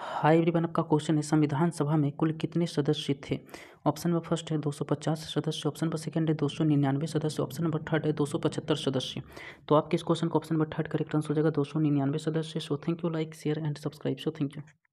high everyone आपका question है संविधान सभा में कुल कितने सदस्य थे ऑप्शन नंबर फर्स्ट है 250 सदस्य ऑप्शन नंबर सेकंड है दो सौ निन्यानवे सदस्य ऑप्शन नंबर थर्ड है दो सौ पचहत्तर सदस्य तो आपके इस क्वेश्चन को option number third correct answer हो जाएगा दो सदस्य so thank you like share and subscribe so thank you